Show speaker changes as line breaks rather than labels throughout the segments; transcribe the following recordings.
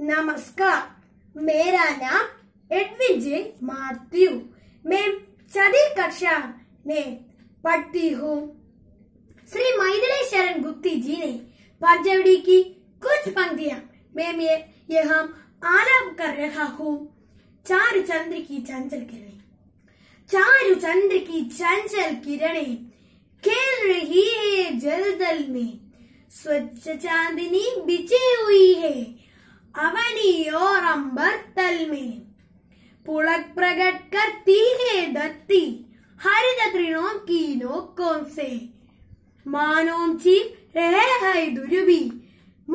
नमस्कार मेरा नाम एडविन जे माथ्यू मैं चौथी कक्षा में पढ़ती हूँ श्री मैथिली शरण गुप्ती जी ने पजवड़ी की कुछ पंक्तियाँ मैं ये, ये हम आलाप कर रहा हूँ चार चंद्र की चंचल किरणें चार चंद्र की चंचल किरणें खेल रही है जल दल में स्वच्छ चांदनी बिछी हुई है अवनी और में पुलक प्रकट करती है धरती हरित तृणों की लोकों से मानों चीप रहे है दुर्बी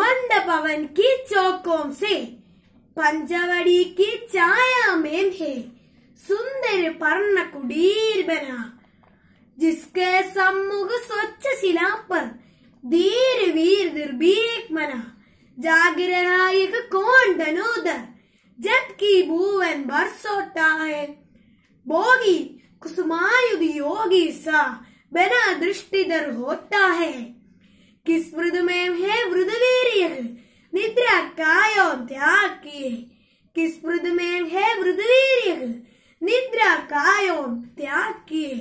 मंद पवन की चौकों से पंचवड़ी की छाया में है सुंदर पर्ण कुडीर बना जिसके सम्मुख स्वच्छ शिला पर धीर वीर दुर्भीक मना जागिरनायक कौन धनुधर जब की भुवन बरसोटा है भोगी कुसुमायुग योगी सा बना दृष्टिधर होता है किस वृद्ध में है वृदवीर्य निद्रा कायो त्याग किए किस वृद्ध में है वृदवीर्य निद्रा कायो त्याग किए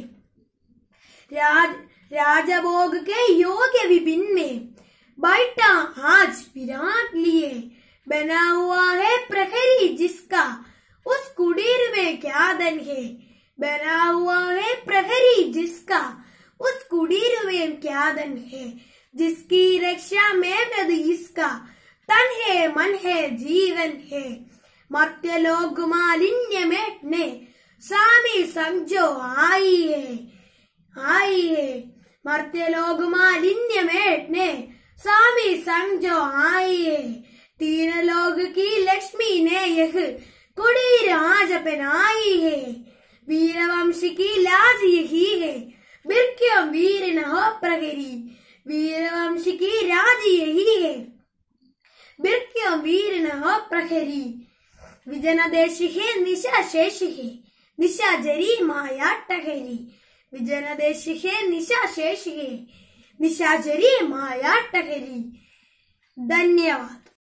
राज राजभोग के योग्य विभिन्न में बैठा हाज विराट लिए बना हुआ है प्रहरी जिसका उस कुडीर में क्या धन है बना हुआ है प्रहरी जिसका उस कुडीर में क्या धन है जिसकी रक्षा में मद इसका तन है मन है जीवन है मर्त्य लोग मालिन्य मेटने स्वामी समझो आई है आई है मर्त्य लोग मालिन्य मेटने स्वामी संग जो आए तीन लोग की लक्ष्मी ने यह कुड़ीर आज पहनाई है वीर वंश की लाज यही है बिरक्यो वीर न हो प्रगरी वीर वंश की राज यही है बिरक्यो वीर न हो प्रखरी विजन देश है निशा शेष है निशा जरी माया टहरी विजन देश है निशा शेष है निशाचरी माया टकेली धन्यवाद